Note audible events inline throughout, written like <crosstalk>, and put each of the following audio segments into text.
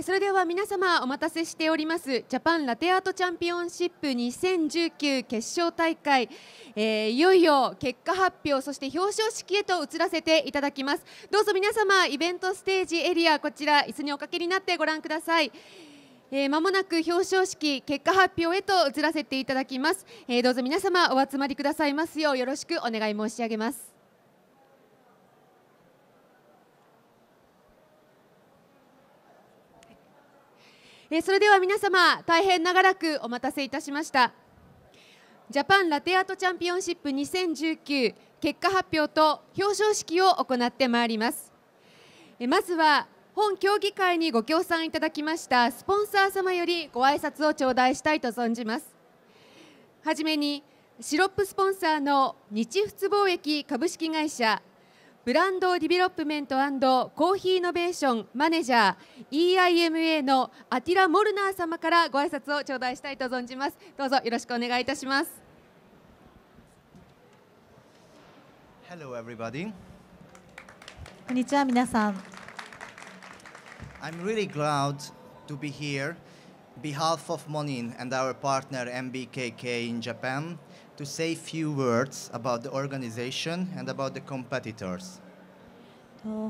それでは皆様お待たせしておりますジャパンラテアートチャンピオンシップ2019決勝大会、えー、いよいよ結果発表そして表彰式へと移らせていただきますどうぞ皆様イベントステージエリアこちら椅子におかけになってご覧くださいえー、もなく表彰式結果発表へと移らせていただきます、えー、どうぞ皆様お集まりくださいますようよろしくお願い申し上げますえー、それでは皆様大変長らくお待たせいたしましたジャパンラテアートチャンピオンシップ2019結果発表と表彰式を行ってまいりますえまずは本協議会にご協賛いただきましたスポンサー様よりご挨拶を頂戴したいと存じますはじめにシロップスポンサーの日仏貿易株式会社ブランドディベロップメントコーヒーイノベーションマネージャー EIMA のアティラ・モルナー様からご挨拶を頂戴したいと存じますどうぞよろしくお願いいたします Hello everybody こんにちは皆さん I'm really glad to be here behalf of Monin and our partner MBKK in Japan to say few words about the organization and about the competitors.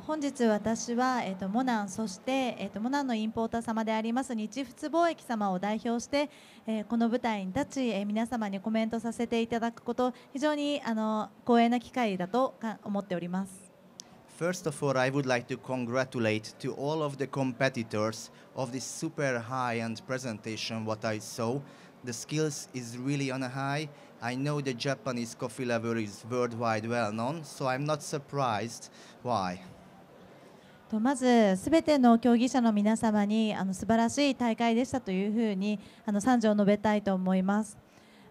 本日私は、えー、とモナンそして、えー、とモナンのインポーター様であります日仏貿易様を代表して、えー、この舞台に立ち、えー、皆様にコメントさせていただくこと非常にあの光栄な機会だと思っております。First of all, I would like to congratulate to all of the competitors of this super high-end presentation what I saw. The skills is really on a high. I know the Japanese coffee l e v e l is worldwide well known, so I'm not surprised why. まず、すべての競技者の皆様にあの素晴らしい大会でしたというふうにあの賛辞を述べたいと思います。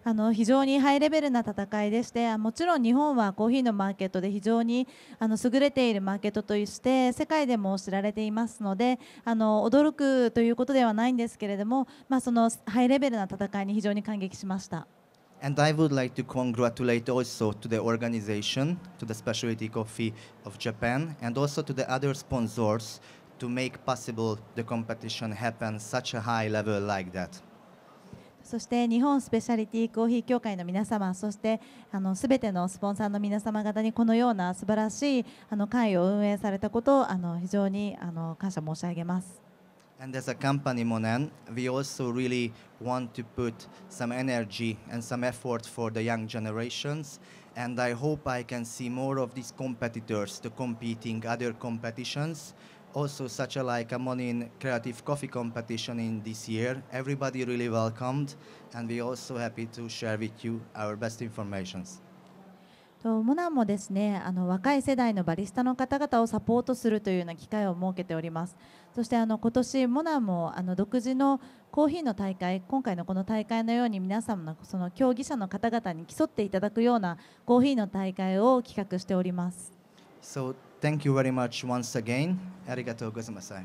あの非常にハイレベルな戦いでしてもちろん日本はコーヒーのマーケットで非常にあの優れているマーケットとして世界でも知られていますのであの驚くということではないんですけれども、まあ、そのハイレベルな戦いに非常に感激しました。And I would like to congratulate also to the organization, to the Specialty Coffee of Japan, and also to the other sponsors to make possible the competition happen such a high level like that. そして日本スペシャリティコーヒー協会の皆様そしてあすべてのスポンサーの皆様方にこのような素晴らしいあの会を運営されたことをあの非常にあの感謝申し上げます。And as a company, Monan, we also really want to put some energy and some effort for the young generations. And I hope I can see more of these competitors to c o m p e t in g other competitions. also such a like a Monin Creative Coffee competition in this year. Everybody really welcomed, and we also happy to share with you our best informations. とモナンもですねあの若い世代のバリスタの方々をサポートするというような機会を設けておりますそしてあの今年モナンもあの独自のコーヒーの大会今回のこの大会のように皆様のその競技者の方々に競っていただくようなコーヒーの大会を企画しております。So Thank you very much once again. ありがとうございました。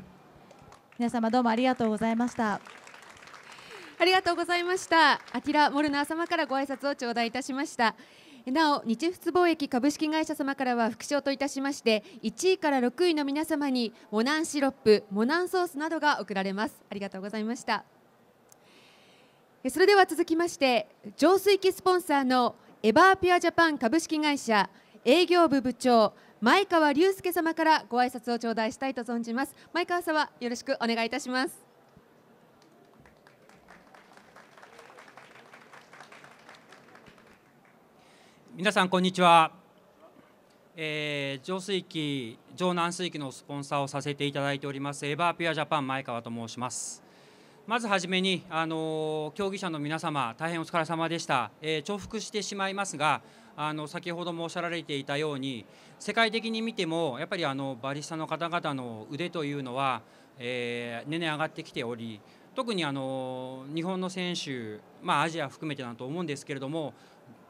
皆様どうもありがとうございました。ありがとうございました。アキラ・モルナー様からご挨拶を頂戴いたしました。なお、日仏貿易株式会社様からは副賞といたしまして、1位から6位の皆様にモナンシロップ、モナンソースなどが贈られます。ありがとうございました。それでは続きまして、浄水器スポンサーのエバーピュアジャパン株式会社営業部部長前川隆介様からご挨拶を頂戴したいと存じます前川様よろしくお願いいたしますみなさんこんにちは、えー、上水器上南水器のスポンサーをさせていただいておりますエバーピュアジャパン前川と申しますまずはじめにあの競技者の皆様大変お疲れ様でした、えー、重複してしまいますがあの先ほどもおっしゃられていたように世界的に見てもやっぱりあのバリスタの方々の腕というのは、えー、年々上がってきており特にあの日本の選手、まあ、アジア含めてだと思うんですけれども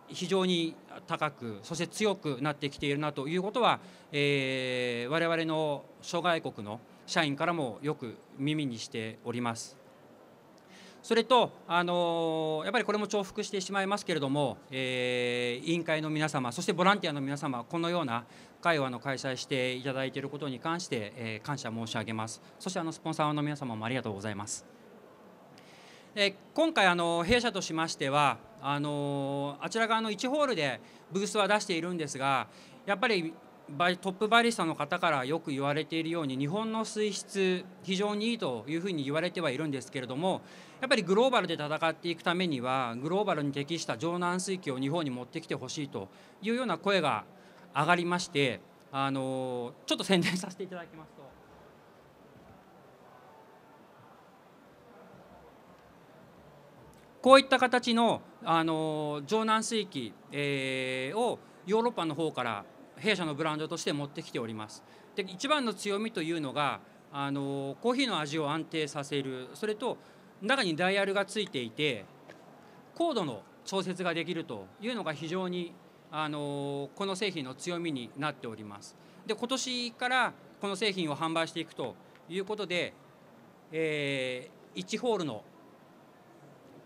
非常に高くそして強くなってきているなということは、えー、我々の諸外国の社員からもよく耳にしております。それと、あのやっぱりこれも重複してしまいますけれども、えー、委員会の皆様、そしてボランティアの皆様、このような会話の開催していただいていることに関して、えー、感謝申し上げます。そしてあのスポンサーの皆様もありがとうございます。え今回あの弊社としましてはあのあちら側の1ホールでブースは出しているんですがやっぱりトップバリスタの方からよく言われているように日本の水質非常にいいというふうに言われてはいるんですけれどもやっぱりグローバルで戦っていくためにはグローバルに適した城南水域を日本に持ってきてほしいというような声が上がりましてあのちょっと宣伝させていただきますと。こういった形のあの城南水域、えー、をヨーロッパの方から弊社のブランドとして持ってきております。で一番の強みというのがあのコーヒーの味を安定させるそれと中にダイヤルがついていて高度の調節ができるというのが非常にあのこの製品の強みになっております。で今年からこの製品を販売していくということで、えー、1ホールの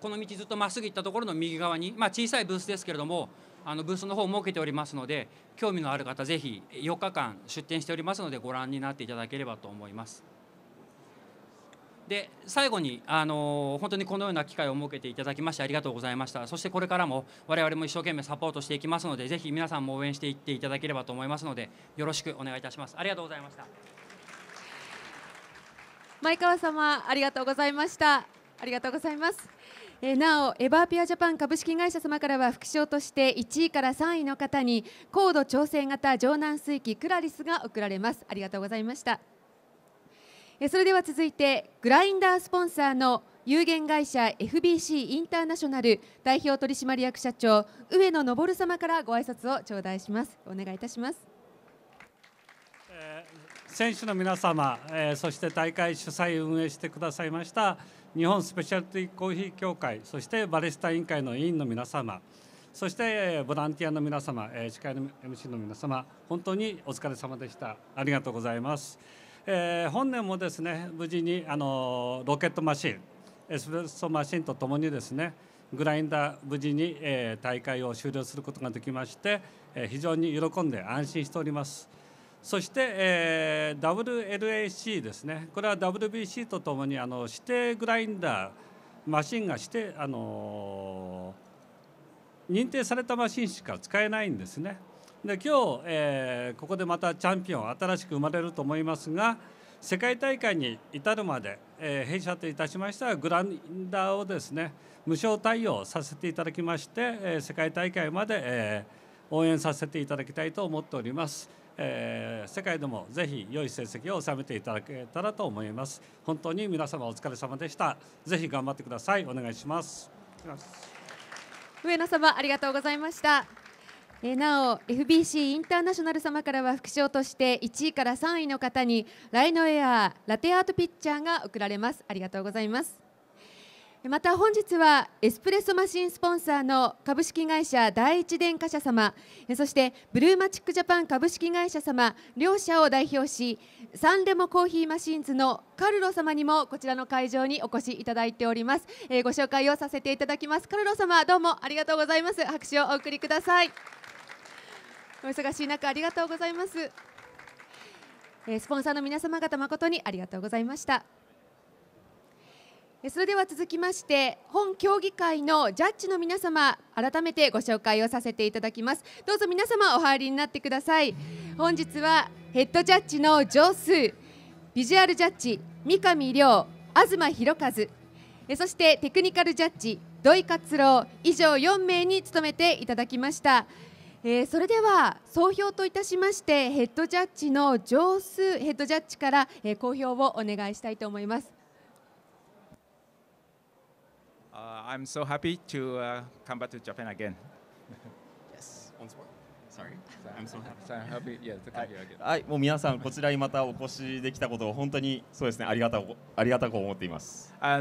この道ずっとまっすぐ行ったところの右側に、まあ、小さいブースですけれどもあのブースの方を設けておりますので興味のある方ぜひ4日間出展しておりますのでご覧になっていただければと思います。で最後にあの本当にこのような機会を設けていただきましてありがとうございましたそしてこれからも我々も一生懸命サポートしていきますのでぜひ皆さんも応援していっていただければと思いますのでよろしくお願いいたしますありがとうございました前川様ありがとうございましたありがとうございますえなおエバーピアジャパン株式会社様からは副賞として1位から3位の方に高度調整型城南水器クラリスが贈られますありがとうございましたえそれでは続いてグラインダースポンサーの有限会社 FBC インターナショナル代表取締役社長上野昇様からご挨拶を頂戴しますお願いいたします、え選手の皆様、えそして大会主催運営してくださいました日本スペシャルティコーヒー協会そしてバレスタ委員会の委員の皆様そしてボランティアの皆様司会の MC の皆様本当にお疲れ様でしたありがとうございます、えー、本年もですね無事にあのロケットマシンエスプレッソマシンとともにですねグラインダー無事に、え大会を終了することができまして、え非常に喜んで安心しております。そして、えー、WLAC ですねこれは WBC とともにあの指定グラインダーマシンがしてあのー、認定されたマシンしか使えないんですね。で今日、えー、ここでまたチャンピオン新しく生まれると思いますが世界大会に至るまで、えー、弊社といたしましたグラインダーをですね無償対応させていただきまして、え世界大会まで、え応援させていただきたいと思っております。えー、世界でもぜひ良い成績を収めていただけたらと思います本当に皆様お疲れ様でしたぜひ頑張ってくださいお願いします上野様ありがとうございましたえなお FBC インターナショナル様からは副賞として1位から3位の方にライノエアラテアートピッチャーが贈られますありがとうございますまた本日はエスプレッソマシンスポンサーの株式会社第一電化社様そしてブルーマチックジャパン株式会社様両社を代表しサンレモコーヒーマシンズのカルロ様にもこちらの会場にお越しいただいております、えー、ご紹介をさせていただきますカルロ様どうもありがとうございます拍手をお送りくださいお忙しい中ありがとうございますスポンサーの皆様方誠にありがとうございましたそれでは続きまして本協議会のジャッジの皆様改めてご紹介をさせていただきますどうぞ皆様お入りになってください本日はヘッドジャッジの上数ビジュアルジャッジ三上亮東博和そしてテクニカルジャッジ土井勝郎以上4名に務めていただきましたえー、それでは総評といたしましてヘッドジャッジの上数ヘッドジャッジから、えー、公表をお願いしたいと思います。I'm so happy to come back to Japan again. yes. Once more. はい、もう皆さん、こちらにまたお越しできたことを本当にそうですねありがたありがたく思っています。そ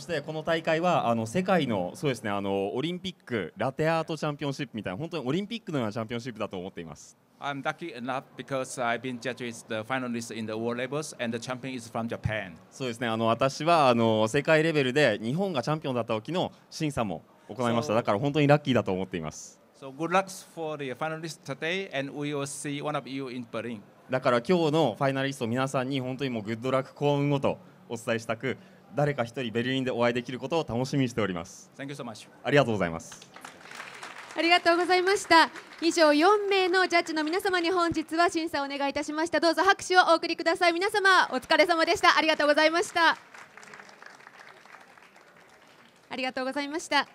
してこの大会はあの世界のそうですねあのオリンピックラテアートチャンピオンシップみたいな本当にオリンピックのようなチャンピオンシップだと思っています。I'm lucky enough because I've been judged as the finalist in the world levels and the champion is from Japan. そうですね。あの私はあの世界レベルで日本がチャンピオンだった時の審査も行いました。だから本当にラッキーだと思っています。So good luck for the finalists today and we will see one of you in Berlin. だから今日のファイナリスト皆さんに本当にもうグッドラック幸運をとお伝えしたく、誰か一人ベルリンでお会いできることを楽しみにしております。Thank you so much. ありがとうございます。ありがとうございました以上4名のジャッジの皆様に本日は審査をお願いいたしましたどうぞ拍手をお送りください皆様お疲れ様でしたありがとうございましたありがとうございました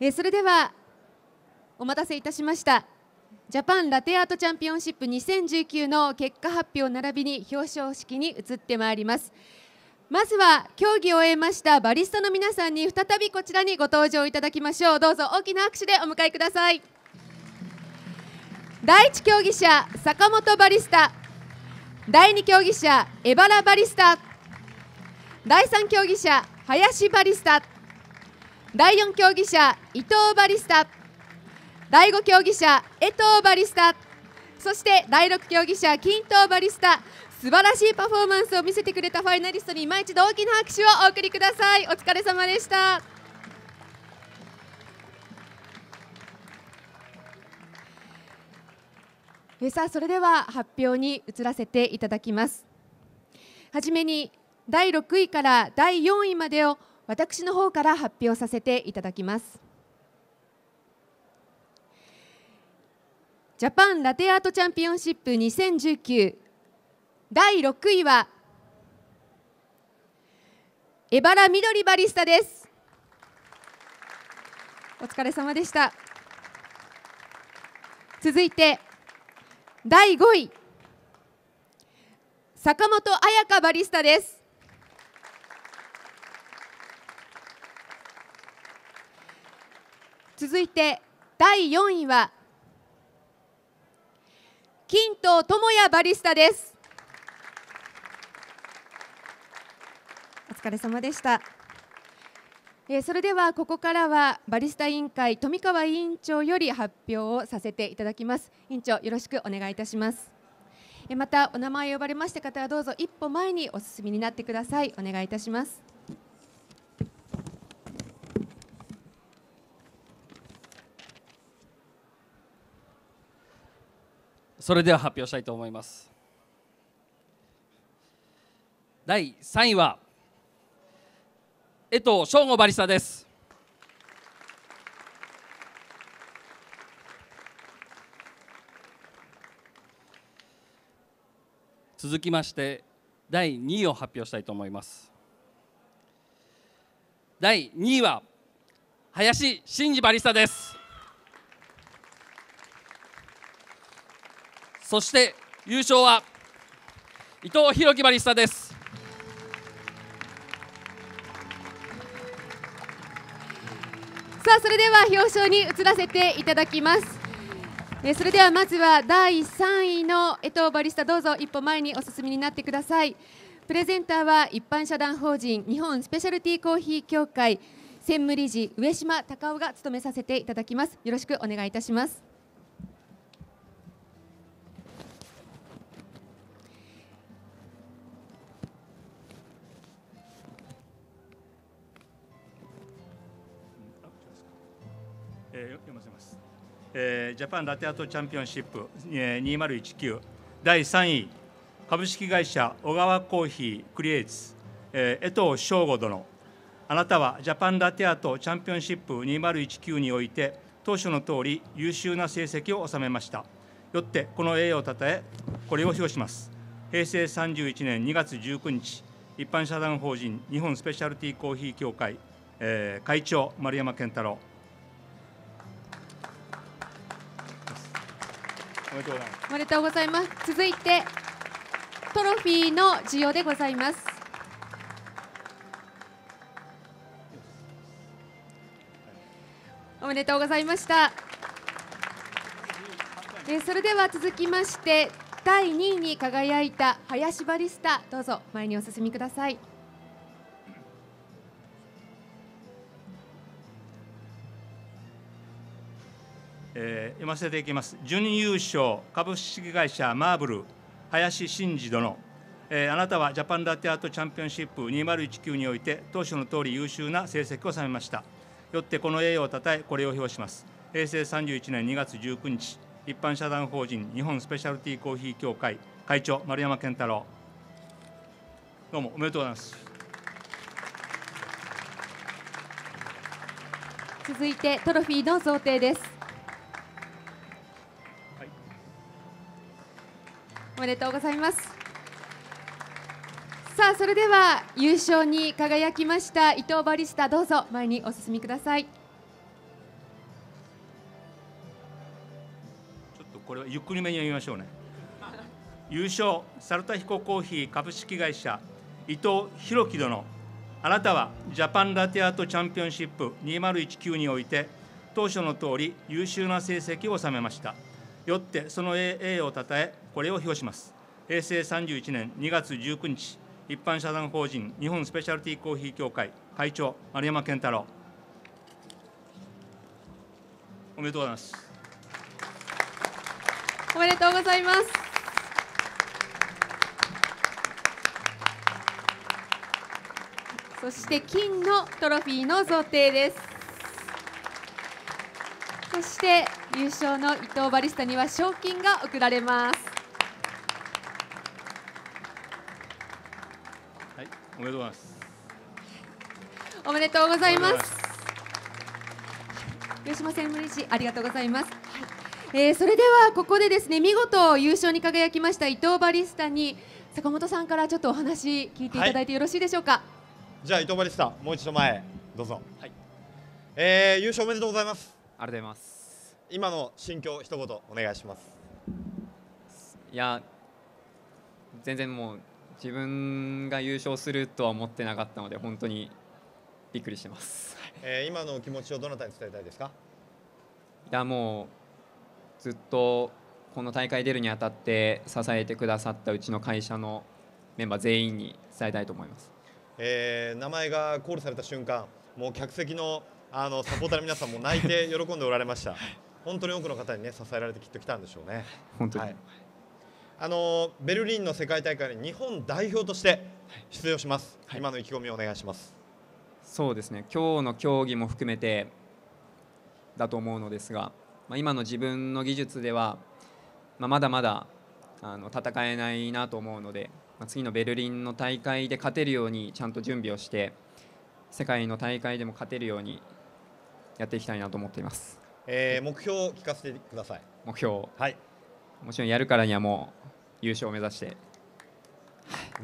えそれではお待たせいたしましたジャパンラテアートチャンピオンシップ2019の結果発表並びに表彰式に移ってまいります。まずは競技を終えましたバリスタの皆さんに再びこちらにご登場いただきましょうどうぞ大きな拍手でお迎えください第1競技者坂本バリスタ第2競技者荏原バリスタ第3競技者林バリスタ第4競技者伊藤バリスタ第5競技者江藤バリスタそして第6競技者金藤バリスタ素晴らしいパフォーマンスを見せてくれたファイナリストに今一度大きな拍手をお送りくださいお疲れ様でしたえさあそれでは発表に移らせていただきますはじめに第6位から第4位までを私の方から発表させていただきますジャパンラテアートチャンピオンシップ2019第6位はエバラ緑バリスタですお疲れ様でした続いて第5位坂本彩香バリスタです続いて第4位は金藤智也バリスタです疲れ様でした。えそれではここからはバリスタ委員会富川委員長より発表をさせていただきます委員長よろしくお願いいたしますまたお名前を呼ばれました方はどうぞ一歩前にお進みになってくださいお願いいたしますそれでは発表したいと思います第3位は江藤翔吾バリスタです続きまして第2位を発表したいと思います第2位は林真二バリスタですそして優勝は伊藤弘樹バリスタですそれでは表彰に移らせていただきますえそれではまずは第3位の江藤バリスタどうぞ一歩前にお進みになってくださいプレゼンターは一般社団法人日本スペシャルティーコーヒー協会専務理事上島隆夫が務めさせていただきますよろしくお願いいたしますえー、ジャパンラテアートチャンピオンシップ、え2019第3位株式会社小川コーヒークリエイツ、えー、江藤翔吾殿あなたはジャパンラテアートチャンピオンシップ2019において当初の通り優秀な成績を収めましたよってこの栄誉をたたえこれを表します平成31年2月19日一般社団法人日本スペシャルティーコーヒー協会、えー、会長丸山健太郎とうございます。おめでとうございます。続いてトロフィーの授与でございます。おめでとうございました。えそれでは続きまして第2位に輝いた林バリスタどうぞ前にお進みください。えー、読ませていきます準優勝株式会社マーブル林真司殿、えー、あなたはジャパンラテアートチャンピオンシップ2019において当初の通り優秀な成績を収めましたよってこの栄誉をたたえこれを表します平成31年2月19日一般社団法人日本スペシャルティーコーヒー協会会長丸山健太郎どうもおめでとうございます続いてトロフィーの贈呈ですおめでとうございますさあそれでは優勝に輝きました伊藤バリスタどうぞ前にお進みくださいちょっとこれはゆっくりめに読みましょうね <laughs> 優勝猿田彦コーヒー株式会社伊藤弘樹殿あなたはジャパンラテアートチャンピオンシップ2019において当初の通り優秀な成績を収めましたよってその栄誉をたたえこれを表します平成31年2月19日一般社団法人日本スペシャルティコーヒー協会会長丸山健太郎おめでとうございますおめでとうございますそして金のトロフィーの贈呈ですそして優勝の伊藤バリスタには賞金が贈られますおめでとうございます。おめでとうございます。吉島専務理事、ありがとうございます。はい、えー、それではここでですね見事優勝に輝きました伊藤バリスタに坂本さんからちょっとお話聞いていただいてよろしいでしょうか、はい、じゃあ伊藤バリスタもう一度前どうぞ、はいえー、優勝おめでとうございますありがとうございます今の心境一言お願いしますいや全然もう自分が優勝するとは思ってなかったので本当にびっくりしてます、えー、今の気持ちをどなたに伝えたいですかいやもうずっとこの大会出るにあたって支えてくださったうちの会社のメンバー全員に伝えたいと思います、えー、名前がコールされた瞬間もう客席のあのサポーターの皆さんも泣いて喜んでおられました本当に多くの方にね支えられてきっと来たんでしょうね本当に、はいあのベルリンの世界大会に日本代表として出場します、はい、今の意気込みをお願いしますそうですね今日の競技も含めてだと思うのですが、まあ、今の自分の技術では、まあ、まだまだあの戦えないなと思うので、まあ、次のベルリンの大会で勝てるようにちゃんと準備をして世界の大会でも勝てるようにやっていきたいなと思っています、えー、目標を聞かせてください目標はいもちろんやるからにはもう優勝を目指して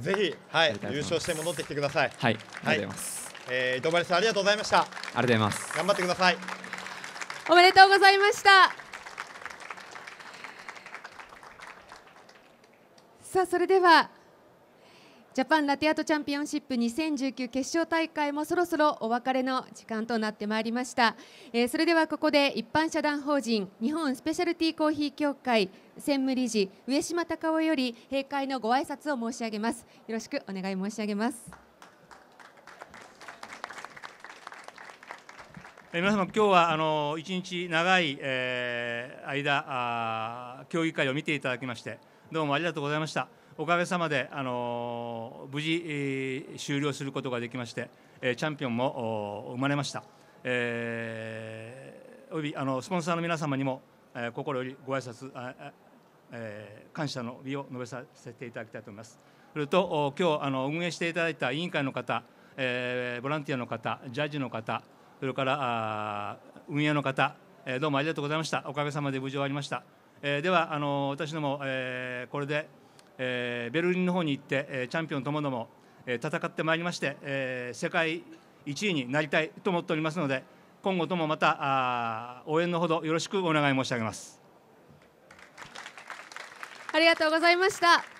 ぜひ、はい、優勝して戻ってきてください。はい、ありがとうございます。はい、ええー、どさん、ありがとうございました。ありがとうございます。頑張ってください。おめでとうございました。さあ、それでは。ジャパンラテアートチャンピオンシップ2019決勝大会もそろそろお別れの時間となってまいりました、えー、それではここで一般社団法人日本スペシャルティーコーヒー協会専務理事上島隆夫より閉会のご挨拶を申し上げますよろしくお願い申し上げます皆様今日はあの一日長い、えー、間あ協議会を見ていただきましてどうもありがとうございましたおかげさまであの無事、えー、終了することができまして、えー、チャンピオンも生まれました、えー、およびあのスポンサーの皆様にも、えー、心よりご挨拶あ、えー、感謝の意を述べさせていただきたいと思いますそれと今日あの運営していただいた委員会の方、えー、ボランティアの方ジャッジの方それから運営の方、えー、どうもありがとうございましたおかげさまで無事終わりました、えー、ではあの私ども、えー、これでえー、ベルリンの方に行って、えー、チャンピオンともども、えー、戦ってまいりまして、えー、世界1位になりたいと思っておりますので今後ともまたあ応援のほどよろしくお願い申し上げます。ありがとうございました。